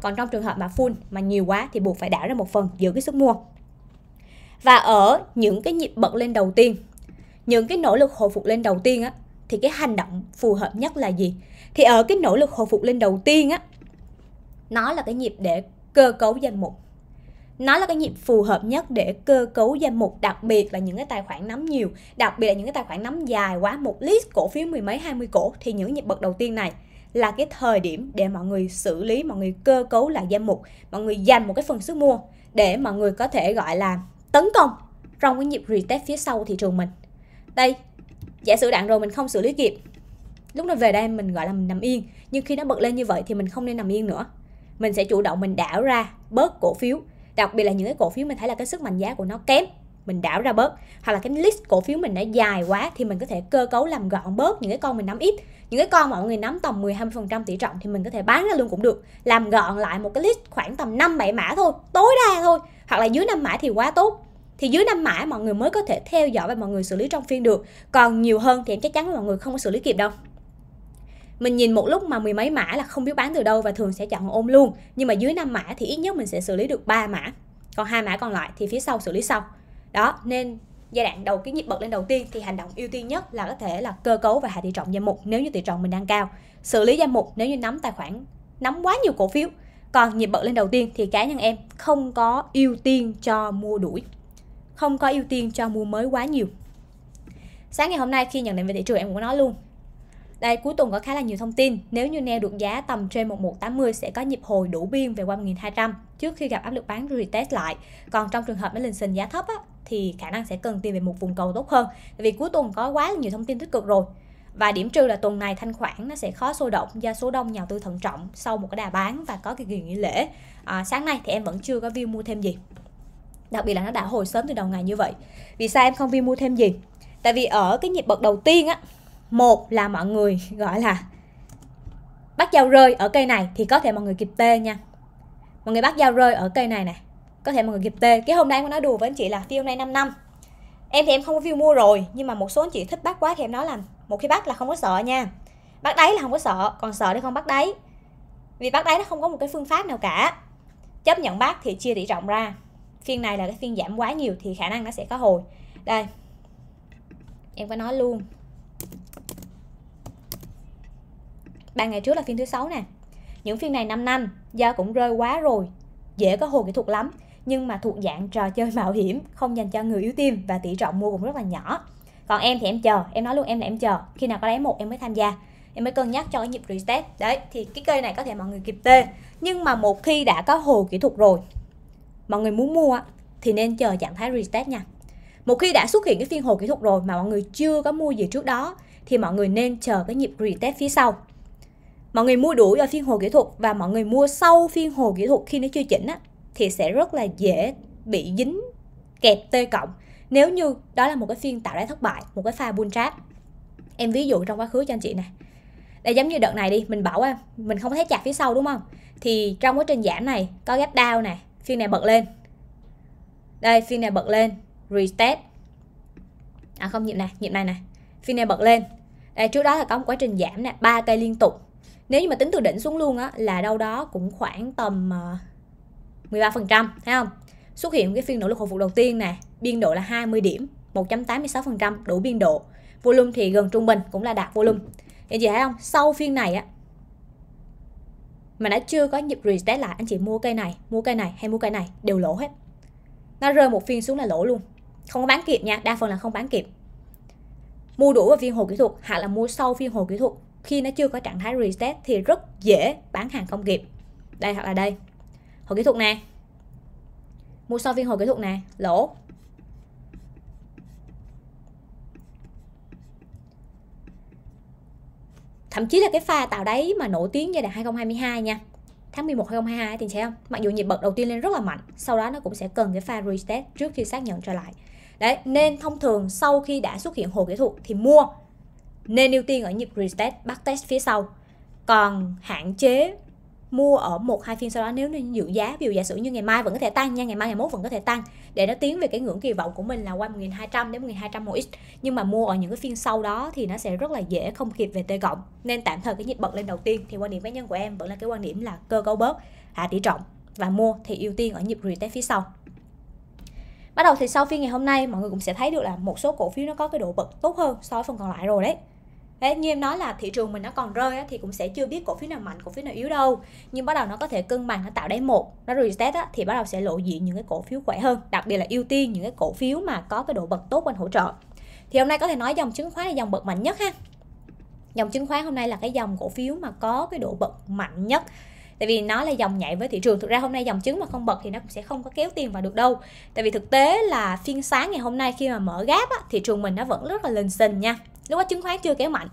Speaker 1: còn trong trường hợp mà full mà nhiều quá thì buộc phải đảo ra một phần giữ cái sức mua và ở những cái nhịp bật lên đầu tiên những cái nỗ lực hồi phục lên đầu tiên á thì cái hành động phù hợp nhất là gì thì ở cái nỗ lực hồi phục lên đầu tiên á nó là cái nhịp để cơ cấu danh mục nó là cái nhịp phù hợp nhất để cơ cấu danh mục đặc biệt là những cái tài khoản nắm nhiều đặc biệt là những cái tài khoản nắm dài quá một list cổ phiếu mười mấy hai mươi cổ thì những nhịp bật đầu tiên này là cái thời điểm để mọi người xử lý mọi người cơ cấu lại danh mục mọi người dành một cái phần sức mua để mọi người có thể gọi là tấn công trong cái nhịp retest phía sau thị trường mình đây giả sử đạn rồi mình không xử lý kịp lúc nó về đây mình gọi là mình nằm yên nhưng khi nó bật lên như vậy thì mình không nên nằm yên nữa mình sẽ chủ động mình đảo ra bớt cổ phiếu đặc biệt là những cái cổ phiếu mình thấy là cái sức mạnh giá của nó kém mình đảo ra bớt hoặc là cái list cổ phiếu mình đã dài quá thì mình có thể cơ cấu làm gọn bớt những cái con mình nắm ít những cái con mà mọi người nắm tầm 10 20% tỷ trọng thì mình có thể bán ra luôn cũng được làm gọn lại một cái list khoảng tầm 5 7 mã thôi tối đa thôi hoặc là dưới 5 mã thì quá tốt thì dưới năm mã mọi người mới có thể theo dõi và mọi người xử lý trong phiên được còn nhiều hơn thì em chắc chắn là mọi người không có xử lý kịp đâu mình nhìn một lúc mà mười mấy mã là không biết bán từ đâu và thường sẽ chọn ôm luôn nhưng mà dưới năm mã thì ít nhất mình sẽ xử lý được 3 mã còn hai mã còn lại thì phía sau xử lý sau đó nên giai đoạn đầu cái nhịp bật lên đầu tiên thì hành động ưu tiên nhất là có thể là cơ cấu và hạ tỷ trọng danh mục nếu như tỷ trọng mình đang cao xử lý danh mục nếu như nắm tài khoản nắm quá nhiều cổ phiếu còn nhịp bật lên đầu tiên thì cá nhân em không có ưu tiên cho mua đuổi không có ưu tiên cho mua mới quá nhiều sáng ngày hôm nay khi nhận định về thị trường em cũng nói luôn đây cuối tuần có khá là nhiều thông tin nếu như neo được giá tầm trên 1180 sẽ có nhịp hồi đủ biên về qua 1200 trước khi gặp áp lực bán retest lại còn trong trường hợp nó lên sình giá thấp á, thì khả năng sẽ cần tìm về một vùng cầu tốt hơn vì cuối tuần có quá là nhiều thông tin tích cực rồi và điểm trừ là tuần này thanh khoản nó sẽ khó sôi động do số đông nhà tư thận trọng sau một cái đà bán và có cái kỳ nghỉ lễ à, sáng nay thì em vẫn chưa có view mua thêm gì đặc biệt là nó đã hồi sớm từ đầu ngày như vậy vì sao em không đi mua thêm gì tại vì ở cái nhịp bậc đầu tiên á một là mọi người gọi là bắt dao rơi ở cây này thì có thể mọi người kịp tê nha mọi người bắt dao rơi ở cây này này có thể mọi người kịp tê cái hôm nay em có nói đùa với anh chị là phiêu hôm nay 5 năm em thì em không có view mua rồi nhưng mà một số anh chị thích bắt quá thì em nói là một khi bắt là không có sợ nha bắt đáy là không có sợ còn sợ thì không bắt đáy vì bắt đáy nó không có một cái phương pháp nào cả chấp nhận bắt thì chia tỷ rộng ra phiên này là cái phiên giảm quá nhiều thì khả năng nó sẽ có hồi đây em có nói luôn ba ngày trước là phiên thứ sáu nè những phiên này 5 năm do cũng rơi quá rồi dễ có hồi kỹ thuật lắm nhưng mà thuộc dạng trò chơi mạo hiểm không dành cho người yếu tim và tỷ trọng mua cũng rất là nhỏ còn em thì em chờ em nói luôn em là em chờ khi nào có lấy một em mới tham gia em mới cân nhắc cho cái nhịp reset đấy thì cái cây này có thể mọi người kịp tê nhưng mà một khi đã có hồ kỹ thuật rồi mọi người muốn mua thì nên chờ trạng thái retest nha một khi đã xuất hiện cái phiên hồi kỹ thuật rồi mà mọi người chưa có mua gì trước đó thì mọi người nên chờ cái nhịp retest phía sau mọi người mua đuổi ở phiên hồi kỹ thuật và mọi người mua sau phiên hồi kỹ thuật khi nó chưa chỉnh á, thì sẽ rất là dễ bị dính kẹp T cộng nếu như đó là một cái phiên tạo đáy thất bại, một cái pha bull trap. Em ví dụ trong quá khứ cho anh chị nè. Đây giống như đợt này đi, mình bảo em, mình không thấy chặt phía sau đúng không? Thì trong quá trình giảm này có gap down này, phiên này bật lên đây phiên này bật lên reset, à không nhịp này nhịp này này phiên này bật lên đây trước đó là có một quá trình giảm nè ba cây liên tục nếu như mà tính từ đỉnh xuống luôn á là đâu đó cũng khoảng tầm uh, ờ, 13% thấy không xuất hiện cái phiên nỗ lực hồi phục đầu tiên nè biên độ là 20 điểm 1.86% đủ biên độ volume thì gần trung bình cũng là đạt volume vậy chị thấy không sau phiên này á mà đã chưa có nhịp retest lại anh chị mua cây này mua cây này hay mua cây này đều lỗ hết nó rơi một phiên xuống là lỗ luôn không có bán kịp nha đa phần là không bán kịp mua đủ vào phiên hồi kỹ thuật hoặc là mua sau phiên hồi kỹ thuật khi nó chưa có trạng thái reset thì rất dễ bán hàng không kịp đây hoặc là đây hồi kỹ thuật nè mua sau phiên hồi kỹ thuật nè lỗ thậm chí là cái pha tạo đáy mà nổi tiếng giai đoạn 2022 nha tháng 11 2022 thì sẽ không mặc dù nhịp bật đầu tiên lên rất là mạnh sau đó nó cũng sẽ cần cái pha retest trước khi xác nhận trở lại đấy nên thông thường sau khi đã xuất hiện hồ kỹ thuật thì mua nên ưu tiên ở nhịp retest bắt test phía sau còn hạn chế mua ở một hai phiên sau đó nếu nó giữ giá ví dụ giả sử như ngày mai vẫn có thể tăng nha ngày mai ngày mốt vẫn có thể tăng để nó tiến về cái ngưỡng kỳ vọng của mình là qua 1200 đến 1200 mỗi x nhưng mà mua ở những cái phiên sau đó thì nó sẽ rất là dễ không kịp về t cộng nên tạm thời cái nhịp bật lên đầu tiên thì quan điểm cá nhân của em vẫn là cái quan điểm là cơ cấu bớt hạ tỷ trọng và mua thì ưu tiên ở nhịp retest phía sau bắt đầu thì sau phiên ngày hôm nay mọi người cũng sẽ thấy được là một số cổ phiếu nó có cái độ bật tốt hơn so với phần còn lại rồi đấy Đấy, như em nói là thị trường mình nó còn rơi á, thì cũng sẽ chưa biết cổ phiếu nào mạnh cổ phiếu nào yếu đâu nhưng bắt đầu nó có thể cân bằng nó tạo đáy một nó reset á, thì bắt đầu sẽ lộ diện những cái cổ phiếu khỏe hơn đặc biệt là ưu tiên những cái cổ phiếu mà có cái độ bật tốt bên hỗ trợ thì hôm nay có thể nói dòng chứng khoán là dòng bật mạnh nhất ha dòng chứng khoán hôm nay là cái dòng cổ phiếu mà có cái độ bật mạnh nhất tại vì nó là dòng nhảy với thị trường thực ra hôm nay dòng chứng mà không bật thì nó cũng sẽ không có kéo tiền vào được đâu tại vì thực tế là phiên sáng ngày hôm nay khi mà mở gáp á, thị trường mình nó vẫn rất là lên xình nha lúc đó chứng khoán chưa kéo mạnh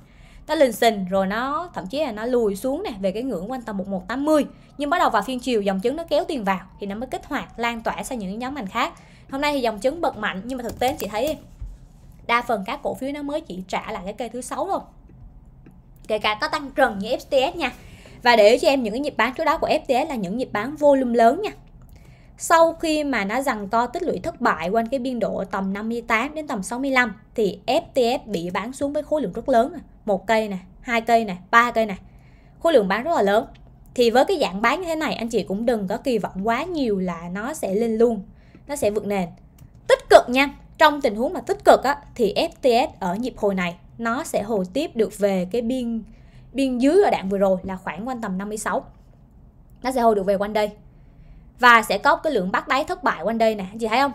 Speaker 1: nó lên xình rồi nó thậm chí là nó lùi xuống nè về cái ngưỡng quanh tầm 1180 nhưng bắt đầu vào phiên chiều dòng chứng nó kéo tiền vào thì nó mới kích hoạt lan tỏa sang những nhóm ngành khác hôm nay thì dòng chứng bật mạnh nhưng mà thực tế chị thấy đa phần các cổ phiếu nó mới chỉ trả lại cái cây thứ sáu thôi kể cả có tăng trần như FTS nha và để cho em những cái nhịp bán trước đó của FTS là những nhịp bán volume lớn nha sau khi mà nó rằng co tích lũy thất bại quanh cái biên độ tầm 58 đến tầm 65 thì FTS bị bán xuống với khối lượng rất lớn một cây nè hai cây nè ba cây nè khối lượng bán rất là lớn thì với cái dạng bán như thế này anh chị cũng đừng có kỳ vọng quá nhiều là nó sẽ lên luôn nó sẽ vượt nền tích cực nha trong tình huống mà tích cực á, thì FTS ở nhịp hồi này nó sẽ hồi tiếp được về cái biên biên dưới ở đạn vừa rồi là khoảng quanh tầm 56 nó sẽ hồi được về quanh đây và sẽ có cái lượng bắt đáy thất bại quanh đây nè chị thấy không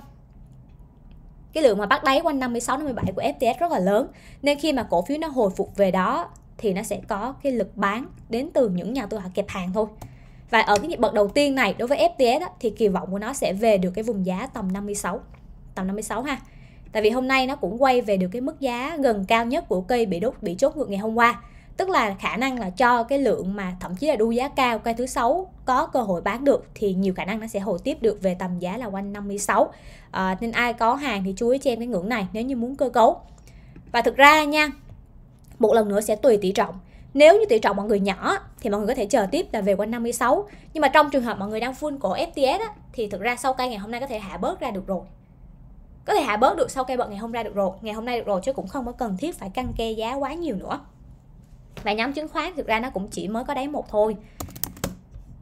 Speaker 1: cái lượng mà bắt đáy quanh 56 57 của FTS rất là lớn nên khi mà cổ phiếu nó hồi phục về đó thì nó sẽ có cái lực bán đến từ những nhà tiêu họ kẹp hàng thôi và ở cái nhịp bậc đầu tiên này đối với FTS đó, thì kỳ vọng của nó sẽ về được cái vùng giá tầm 56 tầm 56 ha tại vì hôm nay nó cũng quay về được cái mức giá gần cao nhất của cây bị đốt bị chốt ngược ngày hôm qua tức là khả năng là cho cái lượng mà thậm chí là đu giá cao cây thứ sáu có cơ hội bán được thì nhiều khả năng nó sẽ hồi tiếp được về tầm giá là quanh 56 à, ờ, nên ai có hàng thì chú ý cho em cái ngưỡng này nếu như muốn cơ cấu và thực ra nha một lần nữa sẽ tùy tỷ trọng nếu như tỷ trọng mọi người nhỏ thì mọi người có thể chờ tiếp là về quanh 56 nhưng mà trong trường hợp mọi người đang full cổ FTS á, thì thực ra sau cây ngày hôm nay có thể hạ bớt ra được rồi có thể hạ bớt được sau cây bận ngày hôm ra được rồi ngày hôm nay được rồi chứ cũng không có cần thiết phải căng kê giá quá nhiều nữa và nhóm chứng khoán thực ra nó cũng chỉ mới có đáy một thôi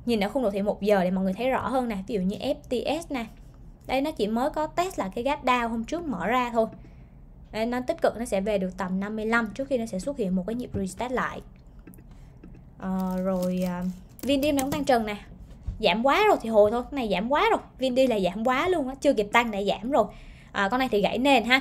Speaker 1: nhìn ở khung đồ thị một giờ để mọi người thấy rõ hơn nè ví dụ như FTS nè đây nó chỉ mới có test là cái gap down hôm trước mở ra thôi nên nó tích cực nó sẽ về được tầm 55 trước khi nó sẽ xuất hiện một cái nhịp restart lại ờ, à, rồi uh, Vindim nó cũng tăng trần nè giảm quá rồi thì hồi thôi cái này giảm quá rồi Vindi là giảm quá luôn á chưa kịp tăng đã giảm rồi à, con này thì gãy nền ha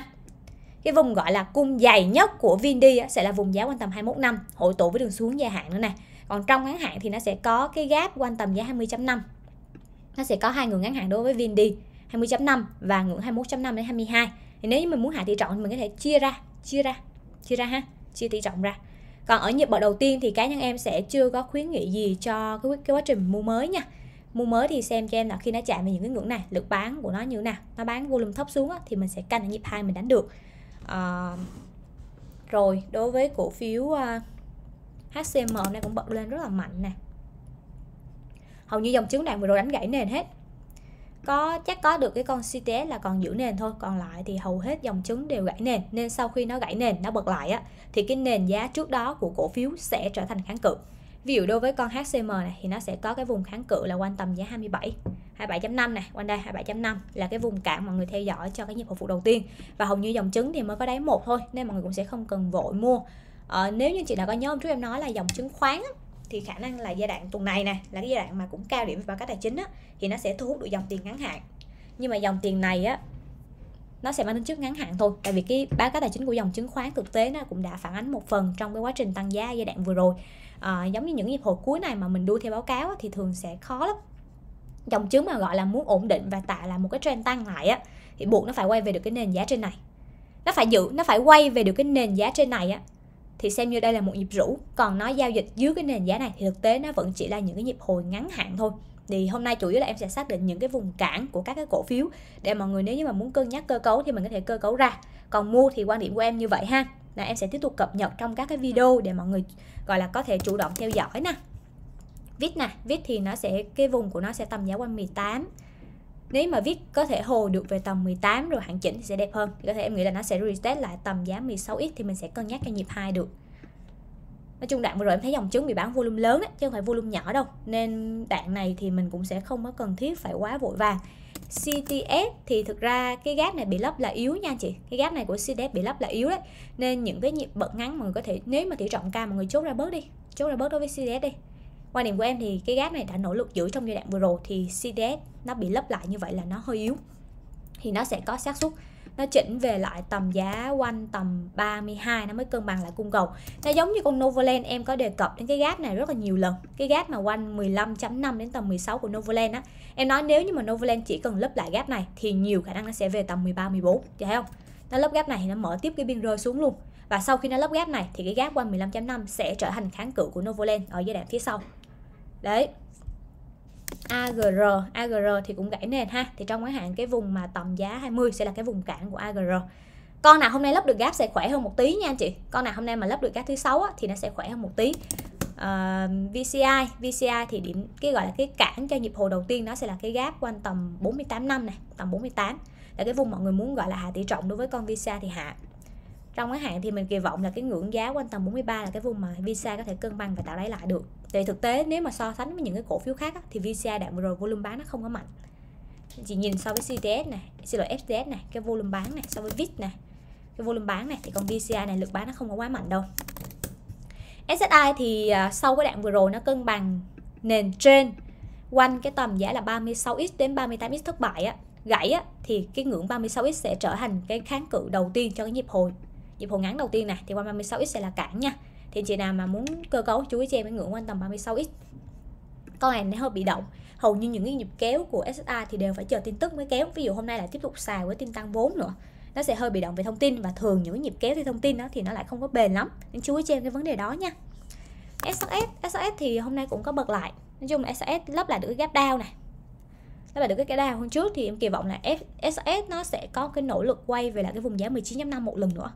Speaker 1: cái vùng gọi là cung dày nhất của VN sẽ là vùng giá quanh tầm 21 năm hội tụ với đường xuống dài hạn nữa này còn trong ngắn hạn thì nó sẽ có cái gap quanh tầm giá 20.5 nó sẽ có hai ngưỡng ngắn hạn đối với VND 20.5 và ngưỡng 21.5 đến 22 thì nếu như mình muốn hạ tỷ trọng thì mình có thể chia ra chia ra chia ra ha chia tỷ trọng ra còn ở nhịp bậc đầu tiên thì cá nhân em sẽ chưa có khuyến nghị gì cho cái, cái quá trình mua mới nha mua mới thì xem cho em là khi nó chạm vào những cái ngưỡng này lực bán của nó như thế nào nó bán volume thấp xuống á, thì mình sẽ canh ở nhịp hai mình đánh được à, rồi đối với cổ phiếu à, ờ, HCM này cũng bật lên rất là mạnh nè hầu như dòng chứng đàn vừa rồi đánh gãy nền hết có chắc có được cái con CTS là còn giữ nền thôi còn lại thì hầu hết dòng chứng đều gãy nền nên sau khi nó gãy nền nó bật lại á thì cái nền giá trước đó của cổ phiếu sẽ trở thành kháng cự ví dụ đối với con HCM này thì nó sẽ có cái vùng kháng cự là quanh tầm giá 27 27.5 này quanh đây 27.5 là cái vùng cản mọi người theo dõi cho cái nhịp hồi phục đầu tiên và hầu như dòng chứng thì mới có đáy một thôi nên mọi người cũng sẽ không cần vội mua ờ, nếu như chị nào có nhớ hôm trước em nói là dòng chứng khoán thì khả năng là giai đoạn tuần này nè là cái giai đoạn mà cũng cao điểm về báo cáo tài chính á, thì nó sẽ thu hút được dòng tiền ngắn hạn nhưng mà dòng tiền này á nó sẽ mang tính chất ngắn hạn thôi tại vì cái báo cáo tài chính của dòng chứng khoán thực tế nó cũng đã phản ánh một phần trong cái quá trình tăng giá giai đoạn vừa rồi à, giống như những nhịp hồi cuối này mà mình đua theo báo cáo thì thường sẽ khó lắm dòng chứng mà gọi là muốn ổn định và tạo là một cái trend tăng lại á thì buộc nó phải quay về được cái nền giá trên này nó phải giữ nó phải quay về được cái nền giá trên này á thì xem như đây là một nhịp rũ còn nó giao dịch dưới cái nền giá này thì thực tế nó vẫn chỉ là những cái nhịp hồi ngắn hạn thôi thì hôm nay chủ yếu là em sẽ xác định những cái vùng cản của các cái cổ phiếu để mọi người nếu như mà muốn cân nhắc cơ cấu thì mình có thể cơ cấu ra còn mua thì quan điểm của em như vậy ha là em sẽ tiếp tục cập nhật trong các cái video để mọi người gọi là có thể chủ động theo dõi nè vít nè vít thì nó sẽ cái vùng của nó sẽ tầm giá quanh 18 nếu mà viết có thể hồ được về tầm 18 rồi hạn chỉnh thì sẽ đẹp hơn thì có thể em nghĩ là nó sẽ reset lại tầm giá 16x thì mình sẽ cân nhắc cái nhịp hai được Nói chung đoạn vừa rồi em thấy dòng chứng bị bán volume lớn đấy, chứ không phải volume nhỏ đâu Nên đoạn này thì mình cũng sẽ không có cần thiết phải quá vội vàng CTS thì thực ra cái gap này bị lấp là yếu nha chị cái gap này của CTS bị lấp là yếu đấy nên những cái nhịp bật ngắn mọi người có thể nếu mà tỷ trọng cao mọi người chốt ra bớt đi chốt ra bớt đối với CTS đi quan điểm của em thì cái gap này đã nỗ lực giữ trong giai đoạn vừa rồi thì CTS nó bị lấp lại như vậy là nó hơi yếu thì nó sẽ có xác suất nó chỉnh về lại tầm giá quanh tầm 32 nó mới cân bằng lại cung cầu nó giống như con Novoland em có đề cập đến cái gap này rất là nhiều lần cái gap mà quanh 15.5 đến tầm 16 của Novoland á em nói nếu như mà Novoland chỉ cần lấp lại gap này thì nhiều khả năng nó sẽ về tầm 13 14 thấy không nó lấp gap này thì nó mở tiếp cái biên rơi xuống luôn và sau khi nó lấp gap này thì cái gap quanh 15.5 sẽ trở thành kháng cự của Novoland ở giai đoạn phía sau đấy AGR AGR thì cũng gãy nền ha thì trong ngắn hạn cái vùng mà tầm giá 20 sẽ là cái vùng cản của AGR con nào hôm nay lấp được gap sẽ khỏe hơn một tí nha anh chị con nào hôm nay mà lấp được gap thứ sáu thì nó sẽ khỏe hơn một tí uh, ờ, VCI VCI thì điểm cái gọi là cái cản cho nhịp hồi đầu tiên nó sẽ là cái gap quanh tầm 48 năm này tầm 48 là cái vùng mọi người muốn gọi là hạ tỷ trọng đối với con VCI thì hạ trong ngắn hạn thì mình kỳ vọng là cái ngưỡng giá quanh tầm 43 là cái vùng mà visa có thể cân bằng và tạo đáy lại được thì thực tế nếu mà so sánh với những cái cổ phiếu khác á, thì visa đạm vừa rồi volume bán nó không có mạnh chỉ nhìn so với CTS này xin lỗi FTS này cái volume bán này so với VIX này cái volume bán này thì còn VCA này lực bán nó không có quá mạnh đâu SSI thì à, sau cái đoạn vừa rồi nó cân bằng nền trên quanh cái tầm giá là 36x đến 38x thất bại á, gãy á, thì cái ngưỡng 36x sẽ trở thành cái kháng cự đầu tiên cho cái nhịp hồi nhịp hồi ngắn đầu tiên này thì quanh 36x sẽ là cản nha thì chị nào mà muốn cơ cấu chú ý cho em cái ngưỡng quanh tầm 36x con này nó hơi bị động hầu như những cái nhịp kéo của SSI thì đều phải chờ tin tức mới kéo ví dụ hôm nay lại tiếp tục xài với tin tăng vốn nữa nó sẽ hơi bị động về thông tin và thường những nhịp kéo về thông tin đó thì nó lại không có bền lắm nên chú ý cho em cái vấn đề đó nha SSS SSS thì hôm nay cũng có bật lại nói chung là SSS lắp lại được cái gap down này lắp lại được cái gap down hôm trước thì em kỳ vọng là SSS nó sẽ có cái nỗ lực quay về lại cái vùng giá 19.5 một lần nữa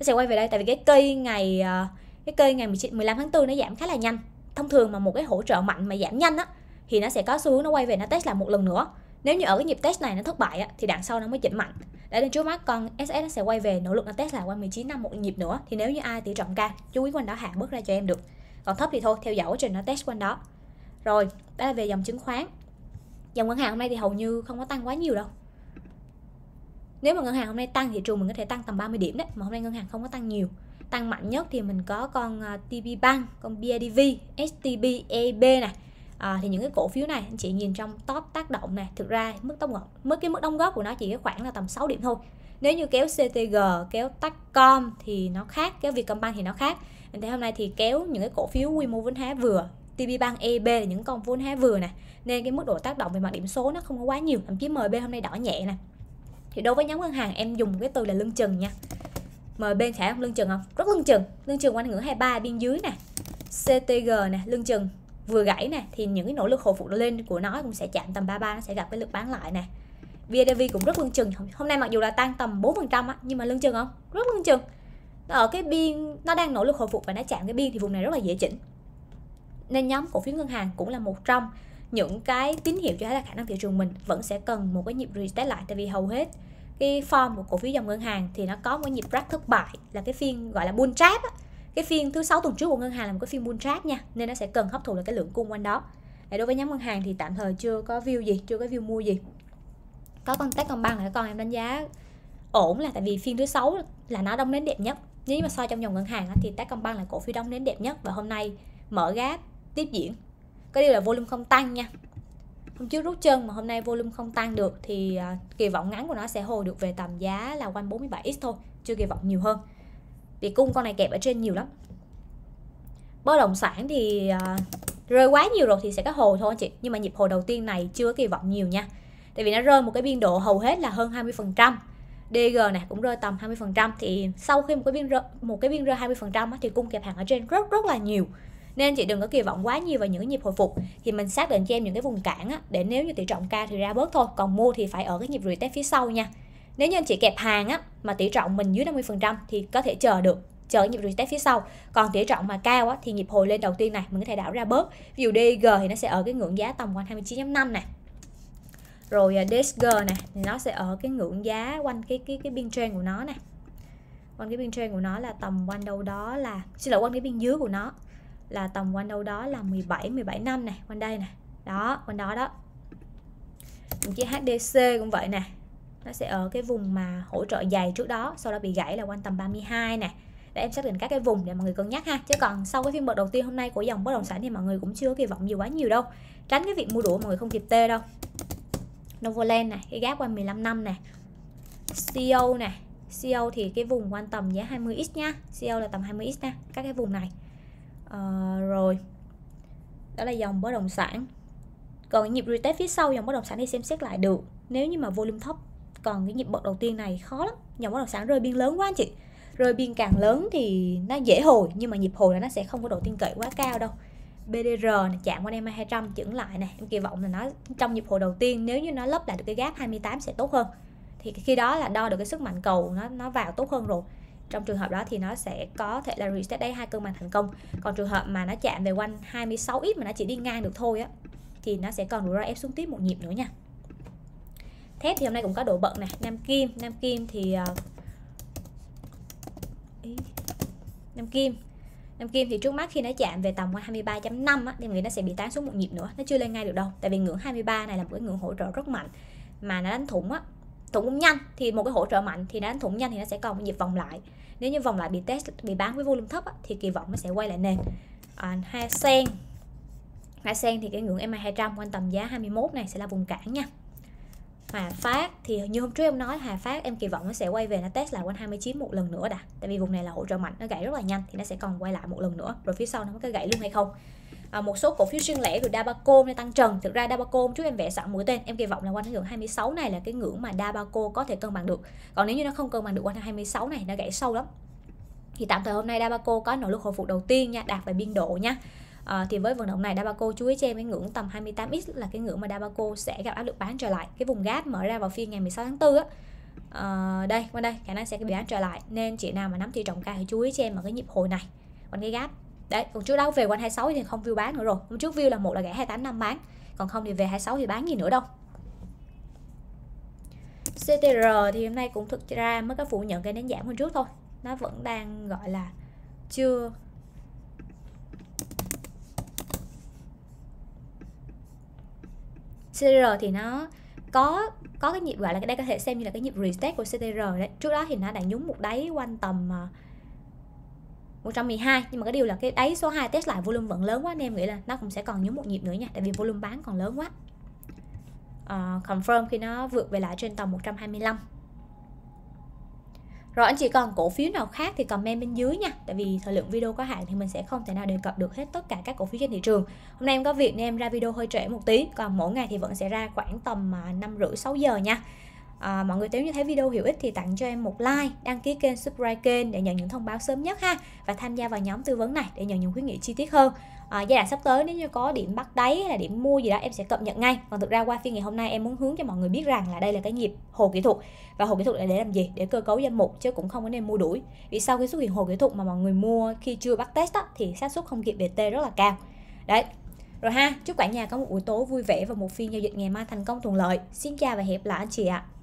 Speaker 1: nó sẽ quay về đây tại vì cái cây ngày ờ, cái cây ngày 19, 15 tháng 4 nó giảm khá là nhanh thông thường mà một cái hỗ trợ mạnh mà giảm nhanh á thì nó sẽ có xu hướng nó quay về nó test lại một lần nữa nếu như ở cái nhịp test này nó thất bại á, thì đằng sau nó mới chỉnh mạnh để đến trước mắt con SS nó sẽ quay về nỗ lực nó test lại qua 19 năm một nhịp nữa thì nếu như ai tỷ trọng ca chú ý quanh đó hạ bước ra cho em được còn thấp thì thôi theo dõi quá trình nó test quanh đó rồi đó là về dòng chứng khoán dòng ngân hàng hôm nay thì hầu như không có tăng quá nhiều đâu nếu mà ngân hàng hôm nay tăng thị trường mình có thể tăng tầm 30 điểm đấy mà hôm nay ngân hàng không có tăng nhiều tăng mạnh nhất thì mình có con à, TB Bank, con BIDV, STB, EB này à, thì những cái cổ phiếu này anh chị nhìn trong top tác động này thực ra mức đóng góp mức cái mức đóng góp của nó chỉ khoảng là tầm 6 điểm thôi nếu như kéo CTG kéo TACOM thì nó khác kéo Vietcombank thì nó khác mình thấy hôm nay thì kéo những cái cổ phiếu quy mô vốn hóa vừa TB Bank EB là những con vốn hóa vừa này, nên cái mức độ tác động về mặt điểm số nó không có quá nhiều thậm chí MB hôm nay đỏ nhẹ này thì đối với nhóm ngân hàng em dùng cái từ là lưng chừng nha MB khả không lưng chừng không rất lưng chừng lưng chừng quanh ngưỡng 23 biên dưới nè CTG nè lưng chừng vừa gãy nè thì những cái nỗ lực hồi phục lên của nó cũng sẽ chạm tầm 33 nó sẽ gặp cái lực bán lại nè VNDV cũng rất lưng chừng hôm nay mặc dù là tăng tầm 4% trăm nhưng mà lưng chừng không rất lưng chừng ở cái biên nó đang nỗ lực hồi phục và nó chạm cái biên thì vùng này rất là dễ chỉnh nên nhóm cổ phiếu ngân hàng cũng là một trong những cái tín hiệu cho thấy là khả năng thị trường mình vẫn sẽ cần một cái nhịp reset lại tại vì hầu hết cái form của cổ phiếu dòng ngân hàng thì nó có một cái nhịp rác thất bại là cái phiên gọi là bull trap á. cái phiên thứ sáu tuần trước của ngân hàng là một cái phiên bull trap nha nên nó sẽ cần hấp thụ được cái lượng cung quanh đó để đối với nhóm ngân hàng thì tạm thời chưa có view gì chưa có view mua gì có con Techcombank là con em đánh giá ổn là tại vì phiên thứ sáu là nó đông đến đẹp nhất nếu mà so trong dòng ngân hàng thì Techcombank là cổ phiếu đông đến đẹp nhất và hôm nay mở gáp tiếp diễn cái điều là volume không tăng nha hôm trước rút chân mà hôm nay volume không tăng được thì à, kỳ vọng ngắn của nó sẽ hồi được về tầm giá là quanh 47x thôi chưa kỳ vọng nhiều hơn vì cung con này kẹp ở trên nhiều lắm bất động sản thì uh, rơi quá nhiều rồi thì sẽ có hồi thôi anh chị nhưng mà nhịp hồi đầu tiên này chưa kỳ vọng nhiều nha tại vì nó rơi một cái biên độ hầu hết là hơn 20 phần trăm DG này cũng rơi tầm 20 phần trăm thì sau khi một cái biên rơi, một cái biên rơi 20 phần trăm thì cung kẹp hàng ở trên rất rất là nhiều nên chị đừng có kỳ vọng quá nhiều vào những nhịp hồi phục thì mình xác định cho em những cái vùng cản á, để nếu như tỷ trọng cao thì ra bớt thôi còn mua thì phải ở cái nhịp retest phía sau nha nếu như anh chị kẹp hàng á, mà tỷ trọng mình dưới 50% thì có thể chờ được chờ nhịp retest phía sau còn tỷ trọng mà cao á, thì nhịp hồi lên đầu tiên này mình có thể đảo ra bớt ví dụ DG thì nó sẽ ở cái ngưỡng giá tầm quanh 29.5 này rồi à, DSG này thì nó sẽ ở cái ngưỡng giá quanh cái cái cái biên trên của nó này quanh cái biên trên của nó là tầm quanh đâu đó là xin lỗi quanh cái biên dưới của nó là tầm quanh đâu đó là 17 17 năm này quanh đây này đó quanh đó đó những chiếc HDC cũng vậy nè nó sẽ ở cái vùng mà hỗ trợ dày trước đó sau đó bị gãy là quanh tầm 32 này. để em xác định các cái vùng để mọi người cân nhắc ha chứ còn sau cái phiên bật đầu tiên hôm nay của dòng bất động sản thì mọi người cũng chưa kỳ vọng gì quá nhiều đâu tránh cái việc mua đũa mọi người không kịp tê đâu Novoland này cái gác quanh 15 năm này, CO e này, CO e thì cái vùng quanh tầm giá 20x nha CO là tầm 20x nha các cái vùng này à, rồi đó là dòng bất động sản còn nhịp retest phía sau dòng bất động sản thì xem xét lại được nếu như mà volume thấp còn cái nhịp bật đầu tiên này khó lắm dòng bất động sản rơi biên lớn quá anh chị rơi biên càng lớn thì nó dễ hồi nhưng mà nhịp hồi là nó sẽ không có độ tin cậy quá cao đâu BDR này chạm qua EMA 200 chững lại này em kỳ vọng là nó trong nhịp hồi đầu tiên nếu như nó lấp lại được cái gap 28 sẽ tốt hơn thì khi đó là đo được cái sức mạnh cầu nó nó vào tốt hơn rồi trong trường hợp đó thì nó sẽ có thể là retest đây hai cân bằng thành công còn trường hợp mà nó chạm về quanh 26 x mà nó chỉ đi ngang được thôi á thì nó sẽ còn rủi ro ép xuống tiếp một nhịp nữa nha thép thì hôm nay cũng có độ bận này nam kim nam kim thì ờ, nam kim nam kim thì trước mắt khi nó chạm về tầm 23.5 á thì nghĩ nó sẽ bị tán xuống một nhịp nữa nó chưa lên ngay được đâu tại vì ngưỡng 23 này là một cái ngưỡng hỗ trợ rất mạnh mà nó đánh thủng á thủng nhanh thì một cái hỗ trợ mạnh thì đánh thủng nhanh thì nó sẽ còn nhịp vòng lại nếu như vòng lại bị test bị bán với volume thấp á, thì kỳ vọng nó sẽ quay lại nền à, hai sen hai sen thì cái ngưỡng MA 200 quanh tầm giá 21 này sẽ là vùng cản nha Hòa Phát thì như hôm trước em nói Hòa Phát em kỳ vọng nó sẽ quay về nó test lại quanh 29 một lần nữa đã Tại vì vùng này là hỗ trợ mạnh nó gãy rất là nhanh thì nó sẽ còn quay lại một lần nữa rồi phía sau nó có cái gãy luôn hay không À, một số cổ phiếu riêng lẻ rồi Dabaco đang tăng trần thực ra Dabaco trước em vẽ sẵn mũi tên em kỳ vọng là quanh ngưỡng 26 này là cái ngưỡng mà Dabaco có thể cân bằng được còn nếu như nó không cân bằng được quanh 26 này nó gãy sâu lắm thì tạm thời hôm nay Dabaco có nỗ lực hồi phục đầu tiên nha đạt về biên độ nha à, thì với vận động này Dabaco chú ý cho em cái ngưỡng tầm 28x là cái ngưỡng mà Dabaco sẽ gặp áp lực bán trở lại cái vùng gáp mở ra vào phiên ngày 16 tháng 4 á à, đây qua đây khả năng sẽ bị bán trở lại nên chị nào mà nắm thị trọng cao thì chú ý cho em ở cái nhịp hồi này còn cái gáp đấy còn trước đó về quanh 26 thì không view bán nữa rồi hôm trước view là một là gãy năm bán còn không thì về 26 thì bán gì nữa đâu CTR thì hôm nay cũng thực ra mới có phủ nhận cái nến giảm hôm trước thôi nó vẫn đang gọi là chưa CTR thì nó có có cái nhịp gọi là cái đây có thể xem như là cái nhịp restart của CTR đấy trước đó thì nó đã nhúng một đáy quanh tầm uh, 112 nhưng mà cái điều là cái đáy số 2 test lại volume vẫn lớn quá nên em nghĩ là nó cũng sẽ còn nhúng một nhịp nữa nha tại vì volume bán còn lớn quá uh, confirm khi nó vượt về lại trên tầm 125 rồi anh chị còn cổ phiếu nào khác thì comment bên dưới nha Tại vì thời lượng video có hạn thì mình sẽ không thể nào đề cập được hết tất cả các cổ phiếu trên thị trường Hôm nay em có việc nên em ra video hơi trễ một tí Còn mỗi ngày thì vẫn sẽ ra khoảng tầm à, năm rưỡi sáu giờ nha à, mọi người nếu như thấy video hữu ích thì tặng cho em một like đăng ký kênh subscribe kênh để nhận những thông báo sớm nhất ha và tham gia vào nhóm tư vấn này để nhận những khuyến nghị chi tiết hơn à, giai đoạn sắp tới nếu như có điểm bắt đáy hay là điểm mua gì đó em sẽ cập nhật ngay còn thực ra qua phiên ngày hôm nay em muốn hướng cho mọi người biết rằng là đây là cái nhịp hồ kỹ thuật và hồ kỹ thuật là để làm gì để cơ cấu danh mục chứ cũng không có nên mua đuổi vì sau khi xuất hiện hồ kỹ thuật mà mọi người mua khi chưa bắt test á, thì xác suất không kịp BT rất là cao đấy rồi ha chúc cả nhà có một buổi tối vui vẻ và một phiên giao dịch ngày mai thành công thuận lợi xin chào và hẹn lại anh chị ạ à.